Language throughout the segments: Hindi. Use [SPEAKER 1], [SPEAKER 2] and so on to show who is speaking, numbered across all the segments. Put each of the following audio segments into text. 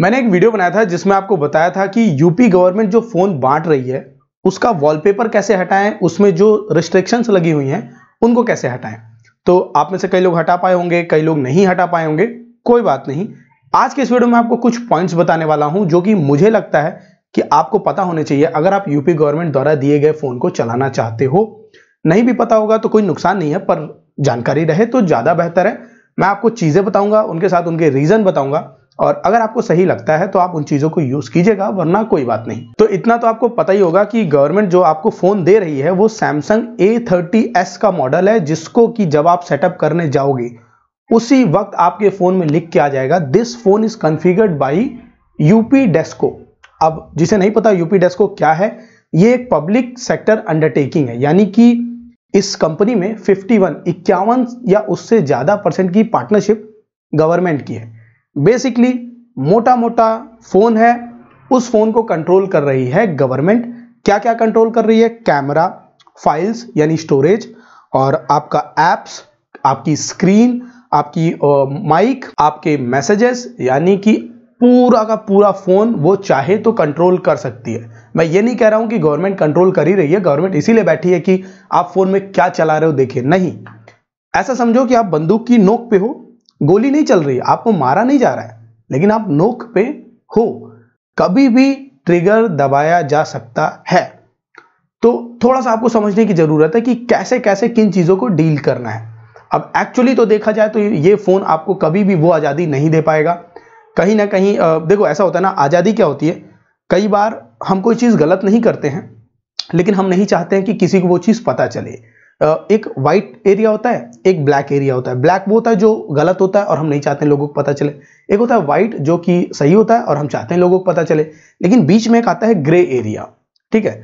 [SPEAKER 1] मैंने एक वीडियो बनाया था जिसमें आपको बताया था कि यूपी गवर्नमेंट जो फोन बांट रही है उसका वॉलपेपर कैसे हटाएं उसमें जो रिस्ट्रिक्शंस लगी हुई हैं उनको कैसे हटाएं तो आप में से कई लोग हटा पाए होंगे कई लोग नहीं हटा पाए होंगे कोई बात नहीं आज के इस वीडियो में आपको कुछ पॉइंट्स बताने वाला हूं जो कि मुझे लगता है कि आपको पता होने चाहिए अगर आप यूपी गवर्नमेंट द्वारा दिए गए फोन को चलाना चाहते हो नहीं भी पता होगा तो कोई नुकसान नहीं है पर जानकारी रहे तो ज्यादा बेहतर है मैं आपको चीजें बताऊंगा उनके साथ उनके रीजन बताऊंगा और अगर आपको सही लगता है तो आप उन चीज़ों को यूज़ कीजिएगा वरना कोई बात नहीं तो इतना तो आपको पता ही होगा कि गवर्नमेंट जो आपको फ़ोन दे रही है वो सैमसंग ए थर्टी एस का मॉडल है जिसको कि जब आप सेटअप करने जाओगे उसी वक्त आपके फ़ोन में लिख के आ जाएगा this phone is configured by UP Desco अब जिसे नहीं पता यूपी डेस्को क्या है ये एक पब्लिक सेक्टर अंडरटेकिंग है यानी कि इस कंपनी में 51 इक्यावन या उससे ज़्यादा परसेंट की पार्टनरशिप गवर्नमेंट की है बेसिकली मोटा मोटा फ़ोन है उस फ़ोन को कंट्रोल कर रही है गवर्नमेंट क्या क्या कंट्रोल कर रही है कैमरा फाइल्स यानी स्टोरेज और आपका एप्स आपकी स्क्रीन आपकी माइक uh, आपके मैसेजेस यानी कि पूरा का पूरा फ़ोन वो चाहे तो कंट्रोल कर सकती है मैं ये नहीं कह रहा हूं कि गवर्नमेंट कंट्रोल कर ही रही है गवर्नमेंट इसीलिए बैठी है कि आप फ़ोन में क्या चला रहे हो देखें नहीं ऐसा समझो कि आप बंदूक की नोक पे हो गोली नहीं चल रही आपको मारा नहीं जा रहा है लेकिन आप नोक पे हो कभी भी ट्रिगर दबाया जा सकता है तो थोड़ा सा आपको समझने की जरूरत है कि कैसे कैसे किन चीज़ों को डील करना है अब एक्चुअली तो देखा जाए तो ये फ़ोन आपको कभी भी वो आज़ादी नहीं दे पाएगा कहीं ना कहीं देखो ऐसा होता है ना आज़ादी क्या होती है कई बार हम कोई चीज़ गलत नहीं करते हैं लेकिन हम नहीं चाहते हैं कि किसी को वो चीज़ पता चले एक वाइट एरिया होता है एक ब्लैक एरिया होता है ब्लैक वो होता है जो गलत होता है और हम नहीं चाहते हैं लोगों को पता चले एक होता है वाइट जो कि सही होता है और हम चाहते हैं लोगों को पता चले लेकिन बीच में एक आता है ग्रे एरिया ठीक है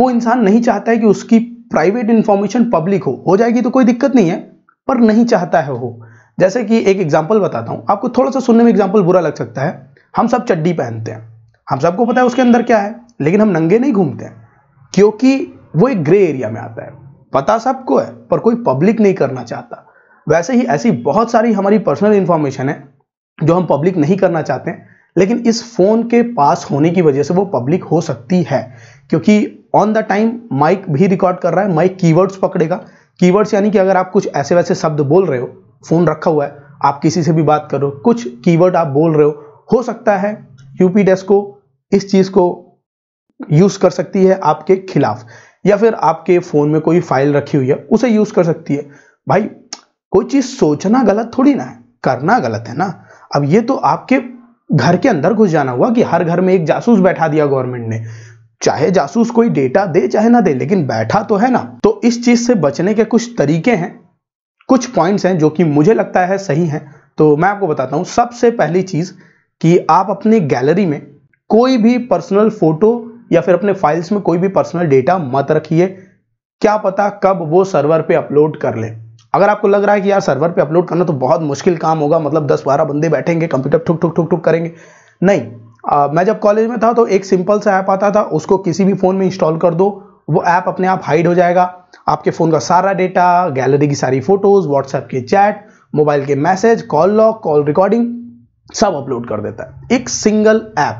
[SPEAKER 1] वो इंसान नहीं चाहता है कि उसकी प्राइवेट इंफॉर्मेशन पब्लिक हो हो जाएगी तो कोई दिक्कत नहीं है पर नहीं चाहता है वो जैसे कि एक एग्जाम्पल बताता हूँ आपको थोड़ा सा सुनने में एग्जाम्पल बुरा लग सकता है हम सब चड्डी पहनते हैं हम सबको पता है उसके अंदर क्या है लेकिन हम नंगे नहीं घूमते हैं क्योंकि वो एक ग्रे एरिया में आता है पता सबको है पर कोई पब्लिक नहीं करना चाहता वैसे ही ऐसी बहुत सारी हमारी पर्सनल इंफॉर्मेशन है जो हम पब्लिक नहीं करना चाहते हैं लेकिन इस फ़ोन के पास होने की वजह से वो पब्लिक हो सकती है क्योंकि ऑन द टाइम माइक भी रिकॉर्ड कर रहा है माइक कीवर्ड्स पकड़ेगा कीवर्ड्स यानी कि अगर आप कुछ ऐसे वैसे शब्द बोल रहे हो फ़ोन रखा हुआ है आप किसी से भी बात करो कुछ कीवर्ड आप बोल रहे हो हो सकता है यूपी डेस्को इस चीज़ को यूज़ कर सकती है आपके खिलाफ या फिर आपके फ़ोन में कोई फाइल रखी हुई है उसे यूज़ कर सकती है भाई कोई चीज़ सोचना गलत थोड़ी ना है करना गलत है ना अब ये तो आपके घर के अंदर घुस जाना हुआ कि हर घर में एक जासूस बैठा दिया गवर्नमेंट ने चाहे जासूस कोई डेटा दे चाहे ना दे लेकिन बैठा तो है ना तो इस चीज़ से बचने के कुछ तरीके हैं कुछ पॉइंट्स हैं जो कि मुझे लगता है सही हैं तो मैं आपको बताता हूँ सबसे पहली चीज़ कि आप अपनी गैलरी में कोई भी पर्सनल फोटो या फिर अपने फाइल्स में कोई भी पर्सनल डेटा मत रखिए क्या पता कब वो सर्वर पे अपलोड कर ले अगर आपको लग रहा है कि यार सर्वर पे अपलोड करना तो बहुत मुश्किल काम होगा मतलब 10-12 बंदे बैठेंगे कंप्यूटर ठुक ठुक ठुक ठुक करेंगे नहीं आ, मैं जब कॉलेज में था तो एक सिंपल सा ऐप आता था उसको किसी भी फ़ोन में इंस्टॉल कर दो वो ऐप अपने आप हाइड हो जाएगा आपके फ़ोन का सारा डेटा गैलरी की सारी फ़ोटोज़ व्हाट्सएप के चैट मोबाइल के message call lock call recording सब अपलोड कर देता है एक सिंगल ऐप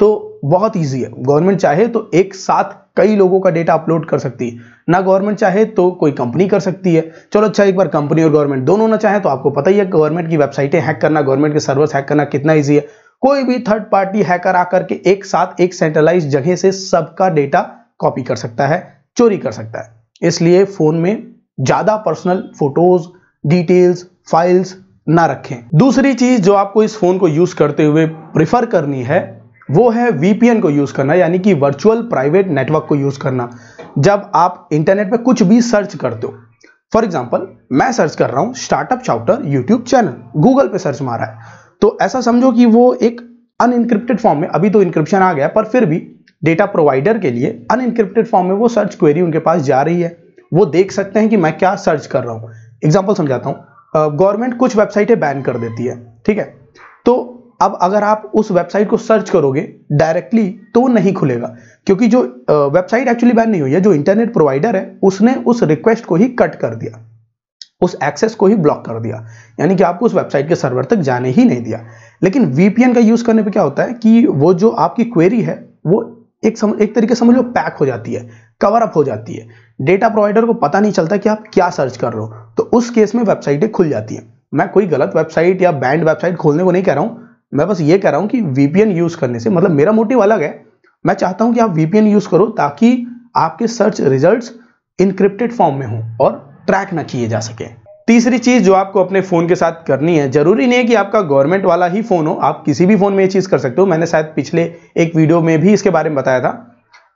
[SPEAKER 1] तो बहुत ईजी है गवर्नमेंट चाहे तो एक साथ कई लोगों का डेटा अपलोड कर सकती है ना गवर्नमेंट चाहे तो कोई कंपनी कर सकती है चलो अच्छा एक बार कंपनी और गवर्नमेंट दोनों ना चाहे तो आपको पता ही है गवर्नमेंट की वेबसाइटें हैक करना गवर्नमेंट के सर्वर्स हैक करना कितना ईजी है कोई भी थर्ड पार्टी हैकर आकर के एक साथ एक सेंट्रलाइज जगह से सबका डेटा कॉपी कर सकता है चोरी कर सकता है इसलिए फोन में ज्यादा पर्सनल फोटोज डिटेल्स फाइल्स ना रखें दूसरी चीज जो आपको इस फोन को यूज करते हुए प्रिफर करनी है वो है वीपीएन को यूज़ करना यानी कि वर्चुअल प्राइवेट नेटवर्क को यूज़ करना जब आप इंटरनेट पर कुछ भी सर्च करते हो फॉर एग्जाम्पल मैं सर्च कर रहा हूँ स्टार्टअप चाउटर यूट्यूब चैनल गूगल पे सर्च मारा है तो ऐसा समझो कि वो एक अनइनक्रिप्टेड फॉर्म में अभी तो इंक्रिप्शन आ गया पर फिर भी डेटा प्रोवाइडर के लिए अनइनक्रिप्टेड फॉर्म में वो सर्च क्वेरी उनके पास जा रही है वो देख सकते हैं कि मैं क्या सर्च कर रहा हूँ एग्जाम्पल समझाता हूँ गवर्नमेंट कुछ वेबसाइटें बैन कर देती है ठीक है तो अब अगर आप उस वेबसाइट को सर्च करोगे डायरेक्टली तो नहीं खुलेगा क्योंकि जो वेबसाइट एक्चुअली बैन नहीं हुई है जो इंटरनेट प्रोवाइडर है उसने उस रिक्वेस्ट को ही कट कर दिया उस एक्सेस को ही ब्लॉक कर दिया यानी कि आपको उस वेबसाइट के सर्वर तक जाने ही नहीं दिया लेकिन वीपीएन का यूज करने पर क्या होता है कि वो जो आपकी क्वेरी है वो एक सम, एक तरीके समझ लो पैक हो जाती है कवर अप हो जाती है डेटा प्रोवाइडर को पता नहीं चलता कि आप क्या सर्च कर रहे हो तो उस केस में वेबसाइटें खुल जाती हैं मैं कोई गलत वेबसाइट या बैंड वेबसाइट खोलने को नहीं कह रहा हूं मैं बस ये कह रहा हूँ कि वीपीएन यूज करने से मतलब मेरा मोटिव अलग है मैं चाहता हूँ कि आप वीपीएन यूज करो ताकि आपके सर्च रिजल्ट इनक्रिप्टेड फॉर्म में हो और ट्रैक ना किए जा सके तीसरी चीज जो आपको अपने फोन के साथ करनी है जरूरी नहीं है कि आपका गवर्नमेंट वाला ही फोन हो आप किसी भी फोन में ये चीज कर सकते हो मैंने शायद पिछले एक वीडियो में भी इसके बारे में बताया था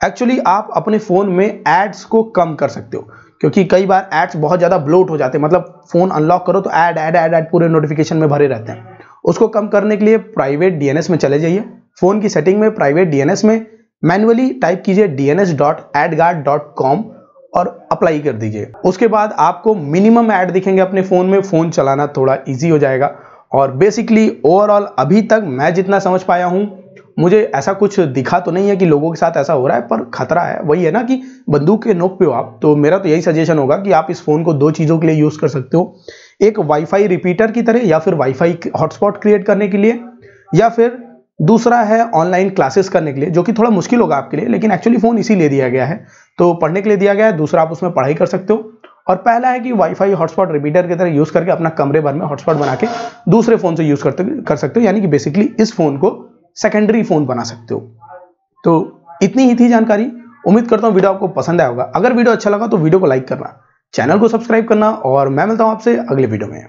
[SPEAKER 1] एक्चुअली आप अपने फोन में एड्स को कम कर सकते हो क्योंकि कई बार एड्स बहुत ज्यादा ब्लोट हो जाते हैं मतलब फोन अनलॉक करो तो ऐड एड एड एड पूरे नोटिफिकेशन में भरे रहते हैं उसको कम करने के लिए प्राइवेट डीएनएस में चले जाइए फोन की सेटिंग में प्राइवेट डीएनएस में मैनुअली टाइप कीजिए DNS dot ad guard dot com और अप्लाई कर दीजिए उसके बाद आपको मिनिमम ऐड दिखेंगे अपने फ़ोन में फ़ोन चलाना थोड़ा ईजी हो जाएगा और बेसिकली ओवरऑल अभी तक मैं जितना समझ पाया हूँ मुझे ऐसा कुछ दिखा तो नहीं है कि लोगों के साथ ऐसा हो रहा है पर खतरा है वही है ना कि बंदूक के नोक पे हो आप तो मेरा तो यही सजेशन होगा कि आप इस फ़ोन को दो चीज़ों के लिए यूज़ कर सकते हो एक वाईफाई रिपीटर की तरह या फिर वाईफाई हॉटस्पॉट क्रिएट करने के लिए या फिर दूसरा है ऑनलाइन क्लासेस करने के लिए जो कि थोड़ा मुश्किल होगा आपके लिए लेकिन एक्चुअली फ़ोन इसी लिए दिया गया है तो पढ़ने के लिए दिया गया है दूसरा आप उसमें पढ़ाई कर सकते हो और पहला है कि वाईफाई हॉटस्पॉट रिपीटर की तरह यूज़ करके अपना कमरे भर में हॉटस्पॉट बना के दूसरे फ़ोन से यूज़ करते कर सकते हो यानी कि बेसिकली इस फ़ोन को सेकेंडरी फ़ोन बना सकते हो तो इतनी ही थी जानकारी उम्मीद करता हूँ वीडियो आपको पसंद आया होगा अगर वीडियो अच्छा लगा तो वीडियो को लाइक करना चैनल को सब्सक्राइब करना और मैं मिलता हूं आपसे अगले वीडियो में